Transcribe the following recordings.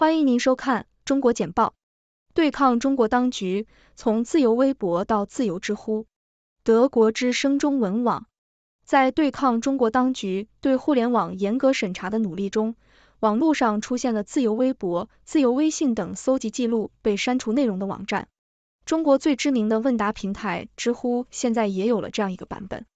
欢迎您收看《中国简报》。对抗中国当局，从自由微博到自由知乎，德国之声中文网在对抗中国当局对互联网严格审查的努力中，网络上出现了自由微博、自由微信等搜集记录被删除内容的网站。中国最知名的问答平台知乎，现在也有了这样一个版本。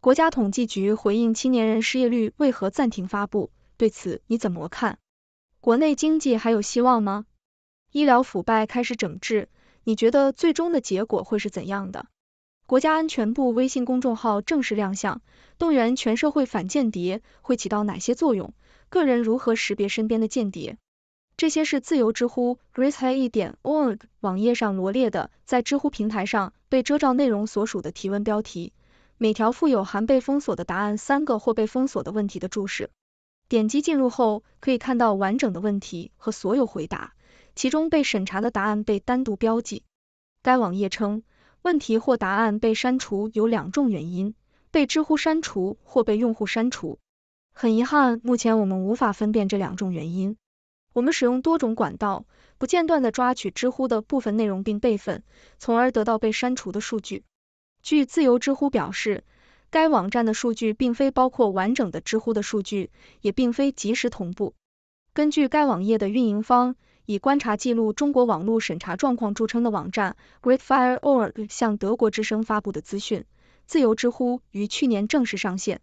国家统计局回应青年人失业率为何暂停发布，对此你怎么看？国内经济还有希望吗？医疗腐败开始整治，你觉得最终的结果会是怎样的？国家安全部微信公众号正式亮相，动员全社会反间谍会起到哪些作用？个人如何识别身边的间谍？这些是自由知乎 r i s e 一点 org 网页上罗列的在知乎平台上被遮罩内容所属的提问标题，每条附有含被封锁的答案、三个或被封锁的问题的注释。点击进入后，可以看到完整的问题和所有回答，其中被审查的答案被单独标记。该网页称，问题或答案被删除有两种原因：被知乎删除或被用户删除。很遗憾，目前我们无法分辨这两种原因。我们使用多种管道，不间断地抓取知乎的部分内容并备份，从而得到被删除的数据。据自由知乎表示。该网站的数据并非包括完整的知乎的数据，也并非及时同步。根据该网页的运营方以观察记录中国网络审查状况著称的网站 GreatFire.org 向德国之声发布的资讯，自由知乎于去年正式上线。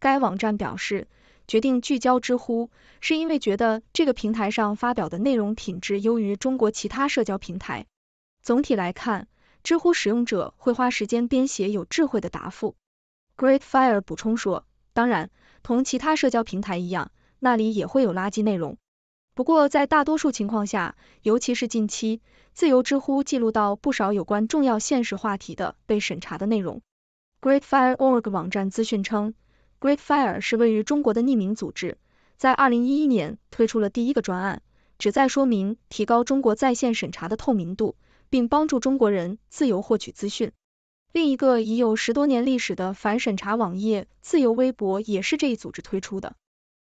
该网站表示，决定聚焦知乎，是因为觉得这个平台上发表的内容品质优于中国其他社交平台。总体来看，知乎使用者会花时间编写有智慧的答复。Greatfire 补充说，当然，同其他社交平台一样，那里也会有垃圾内容。不过，在大多数情况下，尤其是近期，自由知乎记录到不少有关重要现实话题的被审查的内容。Greatfire.org 网站资讯称，Greatfire 是位于中国的匿名组织，在2011年推出了第一个专案，旨在说明提高中国在线审查的透明度，并帮助中国人自由获取资讯。另一个已有十多年历史的反审查网页“自由微博”也是这一组织推出的。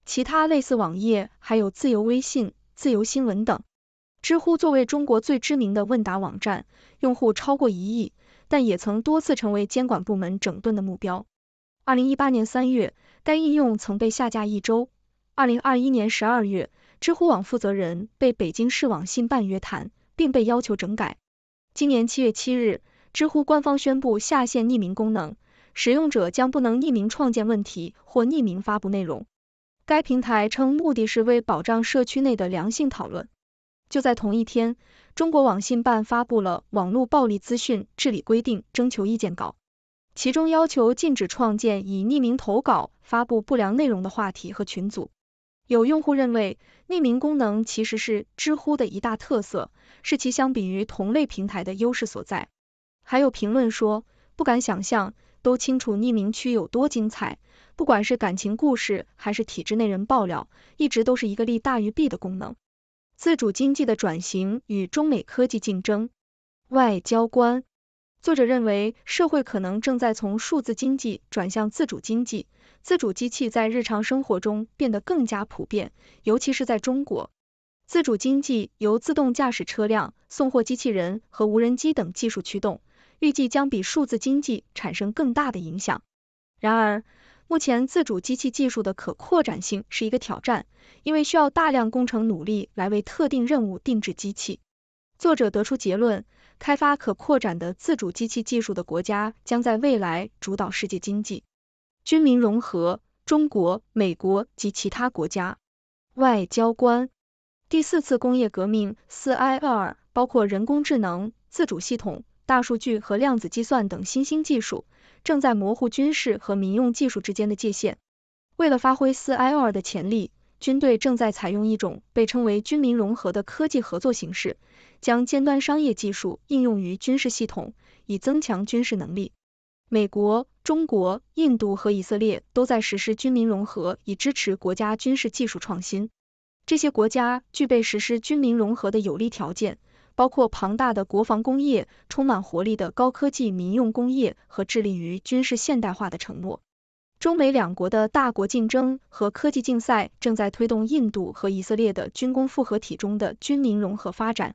其他类似网页还有“自由微信”、“自由新闻”等。知乎作为中国最知名的问答网站，用户超过一亿，但也曾多次成为监管部门整顿的目标。二零一八年三月，该应用曾被下架一周；二零二一年十二月，知乎网负责人被北京市网信办约谈，并被要求整改。今年七月七日，知乎官方宣布下线匿名功能，使用者将不能匿名创建问题或匿名发布内容。该平台称，目的是为保障社区内的良性讨论。就在同一天，中国网信办发布了《网络暴力资讯治理规定》征求意见稿，其中要求禁止创建以匿名投稿发布不良内容的话题和群组。有用户认为，匿名功能其实是知乎的一大特色，是其相比于同类平台的优势所在。还有评论说，不敢想象，都清楚匿名区有多精彩。不管是感情故事，还是体制内人爆料，一直都是一个利大于弊的功能。自主经济的转型与中美科技竞争，外交官作者认为，社会可能正在从数字经济转向自主经济，自主机器在日常生活中变得更加普遍，尤其是在中国。自主经济由自动驾驶车辆、送货机器人和无人机等技术驱动。预计将比数字经济产生更大的影响。然而，目前自主机器技术的可扩展性是一个挑战，因为需要大量工程努力来为特定任务定制机器。作者得出结论：开发可扩展的自主机器技术的国家将在未来主导世界经济。军民融合，中国、美国及其他国家。外交官，第四次工业革命（四 I 二）包括人工智能、自主系统。大数据和量子计算等新兴技术正在模糊军事和民用技术之间的界限。为了发挥四 IR 的潜力，军队正在采用一种被称为军民融合的科技合作形式，将尖端商业技术应用于军事系统，以增强军事能力。美国、中国、印度和以色列都在实施军民融合，以支持国家军事技术创新。这些国家具备实施军民融合的有利条件。包括庞大的国防工业、充满活力的高科技民用工业和致力于军事现代化的承诺。中美两国的大国竞争和科技竞赛正在推动印度和以色列的军工复合体中的军民融合发展。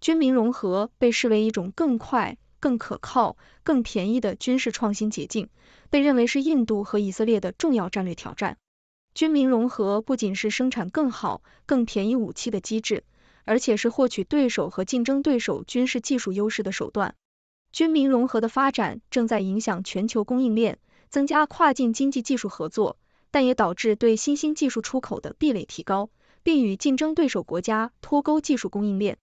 军民融合被视为一种更快、更可靠、更便宜的军事创新捷径，被认为是印度和以色列的重要战略挑战。军民融合不仅是生产更好、更便宜武器的机制。而且是获取对手和竞争对手军事技术优势的手段。军民融合的发展正在影响全球供应链，增加跨境经济技术合作，但也导致对新兴技术出口的壁垒提高，并与竞争对手国家脱钩技术供应链。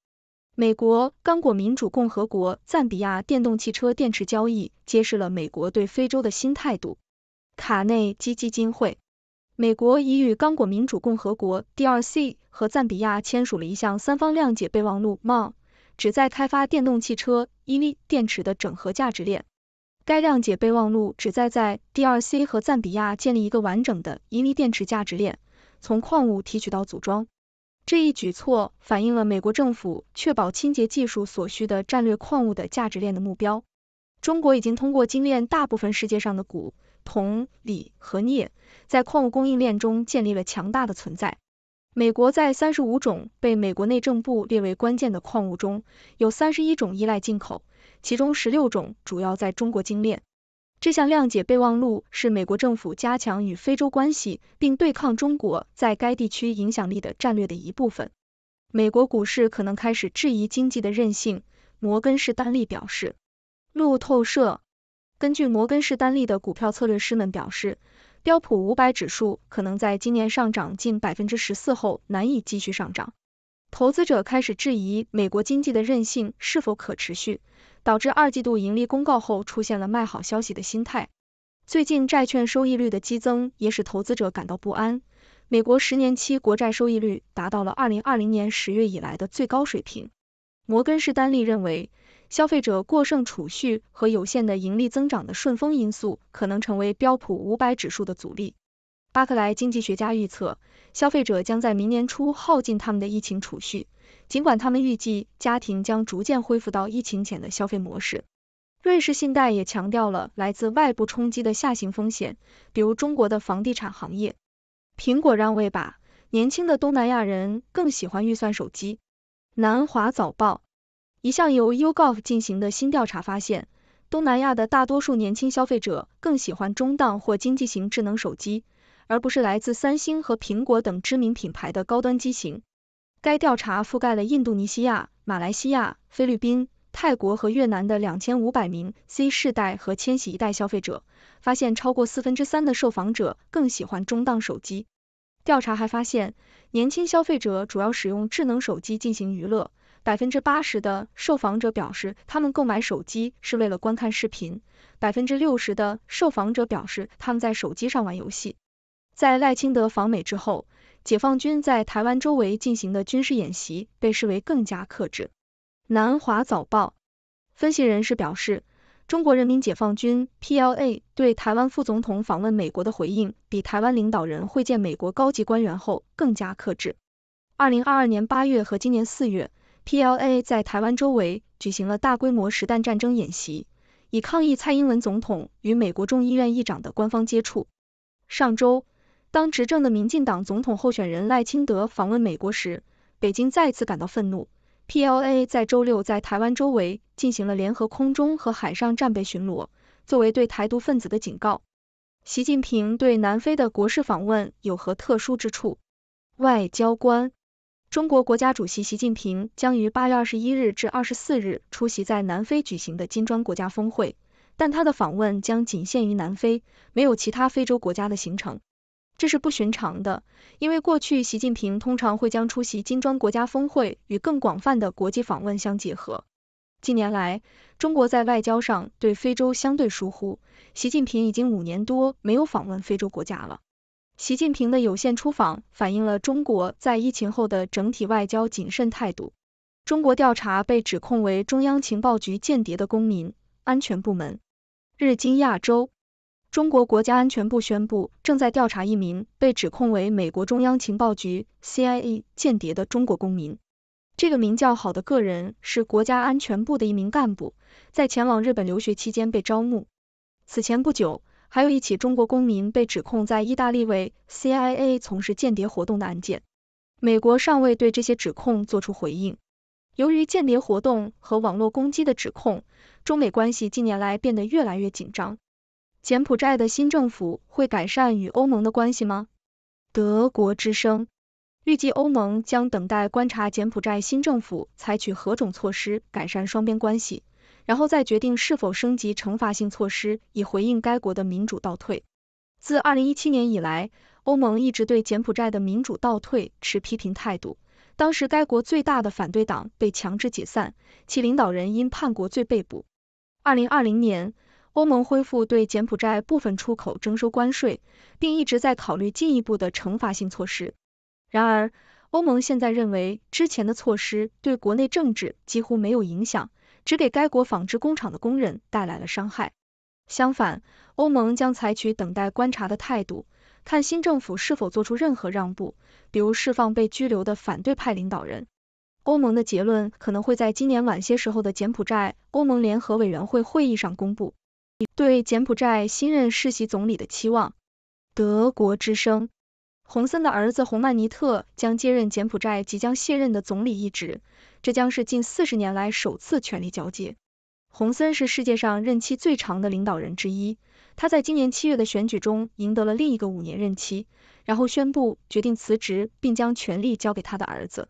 美国刚果民主共和国赞比亚电动汽车电池交易揭示了美国对非洲的新态度。卡内基基金会，美国已与刚果民主共和国 （DRC）。和赞比亚签署了一项三方谅解备忘录 （MoU），旨在开发电动汽车 （EV） 电池的整合价值链。该谅解备忘录旨在在 DRC 和赞比亚建立一个完整的 EV 电池价值链，从矿物提取到组装。这一举措反映了美国政府确保清洁技术所需的战略矿物的价值链的目标。中国已经通过精炼大部分世界上的钴、铜、锂和镍，在矿物供应链中建立了强大的存在。美国在三十五种被美国内政部列为关键的矿物中，有三十一种依赖进口，其中十六种主要在中国精炼。这项谅解备忘录是美国政府加强与非洲关系并对抗中国在该地区影响力的战略的一部分。美国股市可能开始质疑经济的韧性，摩根士丹利表示。路透社根据摩根士丹利的股票策略师们表示。标普五百指数可能在今年上涨近百分之十四后难以继续上涨，投资者开始质疑美国经济的韧性是否可持续，导致二季度盈利公告后出现了卖好消息的心态。最近债券收益率的激增也使投资者感到不安，美国十年期国债收益率达到了二零二零年十月以来的最高水平。摩根士丹利认为。消费者过剩储蓄和有限的盈利增长的顺风因素可能成为标普五百指数的阻力。巴克莱经济学家预测，消费者将在明年初耗尽他们的疫情储蓄，尽管他们预计家庭将逐渐恢复到疫情前的消费模式。瑞士信贷也强调了来自外部冲击的下行风险，比如中国的房地产行业。苹果让位吧，年轻的东南亚人更喜欢预算手机。南华早报。一项由 UGov 进行的新调查发现，东南亚的大多数年轻消费者更喜欢中档或经济型智能手机，而不是来自三星和苹果等知名品牌的高端机型。该调查覆盖了印度尼西亚、马来西亚、菲律宾、泰国和越南的两千五百名 C 世代和千禧一代消费者，发现超过四分之三的受访者更喜欢中档手机。调查还发现，年轻消费者主要使用智能手机进行娱乐。百分之八十的受访者表示，他们购买手机是为了观看视频。百分之六十的受访者表示，他们在手机上玩游戏。在赖清德访美之后，解放军在台湾周围进行的军事演习被视为更加克制。南华早报分析人士表示，中国人民解放军 （PLA） 对台湾副总统访问美国的回应比台湾领导人会见美国高级官员后更加克制。二零二二年八月和今年四月。PLA 在台湾周围举行了大规模实弹战争演习，以抗议蔡英文总统与美国众议院议长的官方接触。上周，当执政的民进党总统候选人赖清德访问美国时，北京再次感到愤怒。PLA 在周六在台湾周围进行了联合空中和海上战备巡逻，作为对台独分子的警告。习近平对南非的国事访问有何特殊之处？外交官。中国国家主席习近平将于八月二十一日至二十四日出席在南非举行的金砖国家峰会，但他的访问将仅限于南非，没有其他非洲国家的行程。这是不寻常的，因为过去习近平通常会将出席金砖国家峰会与更广泛的国际访问相结合。近年来，中国在外交上对非洲相对疏忽，习近平已经五年多没有访问非洲国家了。习近平的有限出访反映了中国在疫情后的整体外交谨慎态度。中国调查被指控为中央情报局间谍的公民安全部门。日经亚洲，中国国家安全部宣布正在调查一名被指控为美国中央情报局 （CIA） 间谍的中国公民。这个名叫好的个人是国家安全部的一名干部，在前往日本留学期间被招募。此前不久。还有一起中国公民被指控在意大利为 CIA 从事间谍活动的案件，美国尚未对这些指控作出回应。由于间谍活动和网络攻击的指控，中美关系近年来变得越来越紧张。柬埔寨的新政府会改善与欧盟的关系吗？德国之声预计欧盟将等待观察柬埔寨新政府采取何种措施改善双边关系。然后再决定是否升级惩罚性措施以回应该国的民主倒退。自二零一七年以来，欧盟一直对柬埔寨的民主倒退持批评态度。当时，该国最大的反对党被强制解散，其领导人因叛国罪被捕。二零二零年，欧盟恢复对柬埔寨部分出口征收关税，并一直在考虑进一步的惩罚性措施。然而，欧盟现在认为之前的措施对国内政治几乎没有影响。只给该国纺织工厂的工人带来了伤害。相反，欧盟将采取等待观察的态度，看新政府是否做出任何让步，比如释放被拘留的反对派领导人。欧盟的结论可能会在今年晚些时候的柬埔寨欧盟联合委员会会议上公布。对柬埔寨新任世袭总理的期望。德国之声，洪森的儿子洪曼尼特将接任柬埔寨即将卸任的总理一职。这将是近四十年来首次权力交接。洪森是世界上任期最长的领导人之一，他在今年七月的选举中赢得了另一个五年任期，然后宣布决定辞职，并将权力交给他的儿子。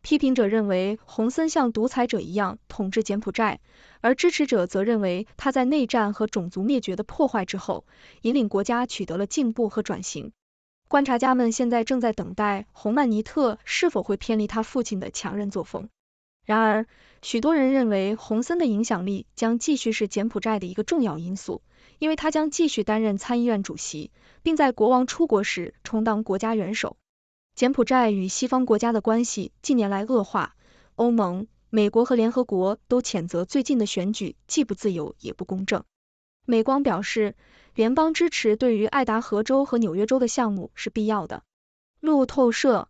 批评者认为洪森像独裁者一样统治柬埔寨，而支持者则认为他在内战和种族灭绝的破坏之后，引领国家取得了进步和转型。观察家们现在正在等待洪曼尼特是否会偏离他父亲的强人作风。然而，许多人认为洪森的影响力将继续是柬埔寨的一个重要因素，因为他将继续担任参议院主席，并在国王出国时充当国家元首。柬埔寨与西方国家的关系近年来恶化，欧盟、美国和联合国都谴责最近的选举既不自由也不公正。美光表示，联邦支持对于爱达荷州和纽约州的项目是必要的。路透社、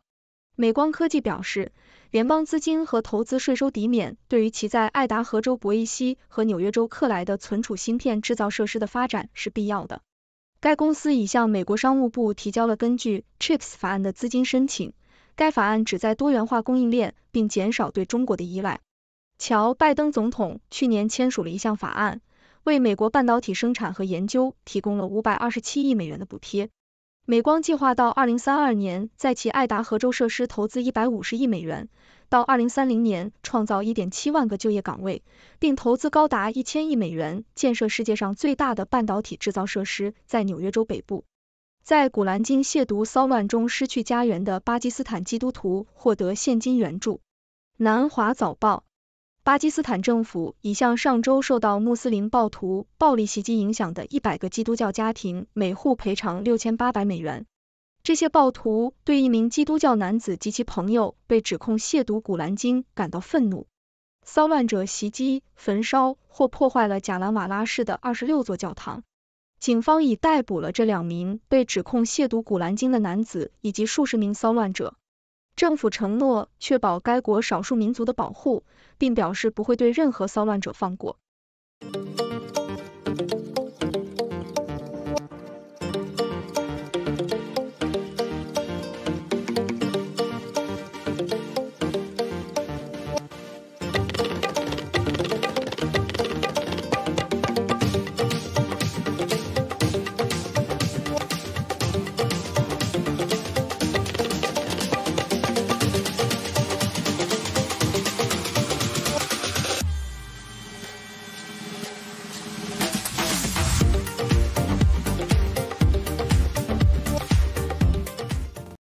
美光科技表示。联邦资金和投资税收抵免对于其在爱达荷州博伊西和纽约州克莱的存储芯片制造设施的发展是必要的。该公司已向美国商务部提交了根据 Chips 法案的资金申请。该法案旨在多元化供应链并减少对中国的依赖。乔·拜登总统去年签署了一项法案，为美国半导体生产和研究提供了527亿美元的补贴。美光计划到二零三二年在其爱达荷州设施投资一百五十亿美元，到二零三零年创造一点七万个就业岗位，并投资高达一千亿美元建设世界上最大的半导体制造设施，在纽约州北部。在古兰经亵渎骚乱中失去家园的巴基斯坦基督徒获得现金援助。南华早报。巴基斯坦政府已向上周受到穆斯林暴徒暴力袭击影响的一百个基督教家庭每户赔偿六千八百美元。这些暴徒对一名基督教男子及其朋友被指控亵渎古兰经感到愤怒。骚乱者袭击、焚烧或破坏了贾兰瓦拉市的二十六座教堂。警方已逮捕了这两名被指控亵渎古兰经的男子以及数十名骚乱者。政府承诺确保该国少数民族的保护，并表示不会对任何骚乱者放过。